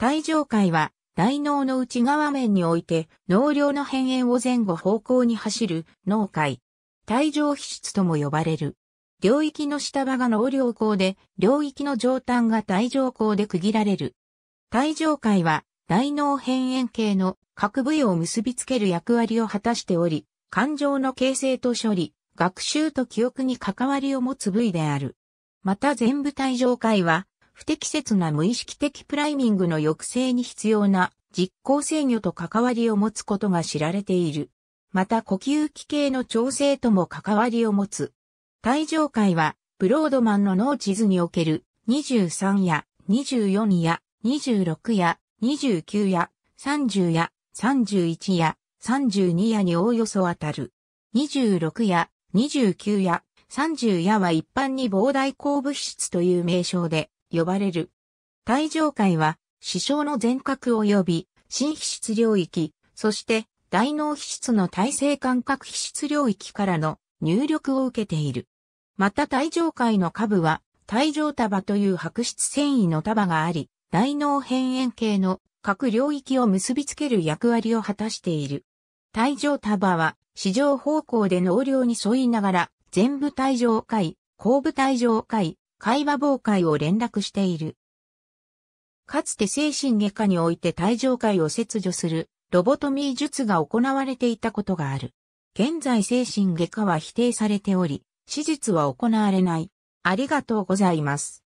体上界は、大脳の内側面において、脳量の変炎を前後方向に走る脳界。帯状皮質とも呼ばれる。領域の下場が脳量孔で、領域の上端が体上孔で区切られる。体上界は、大脳変炎系の各部位を結びつける役割を果たしており、感情の形成と処理、学習と記憶に関わりを持つ部位である。また全部体上界は、不適切な無意識的プライミングの抑制に必要な実行制御と関わりを持つことが知られている。また呼吸器系の調整とも関わりを持つ。体上界は、ブロードマンの脳地図における23や24や26や29や30や31や32やにおおよそあたる。26や29や30やは一般に膨大鉱物質という名称で、呼ばれる。体上界は、師匠の全角及び、新皮質領域、そして大脳皮質の体制感覚皮質領域からの入力を受けている。また体上界の下部は、体上束という白質繊維の束があり、大脳辺縁系の各領域を結びつける役割を果たしている。体上束は、市場方向で能量に沿いながら、全部体上界、後部体上界、会話傍会を連絡している。かつて精神外科において体状会を切除するロボトミー術が行われていたことがある。現在精神外科は否定されており、手術は行われない。ありがとうございます。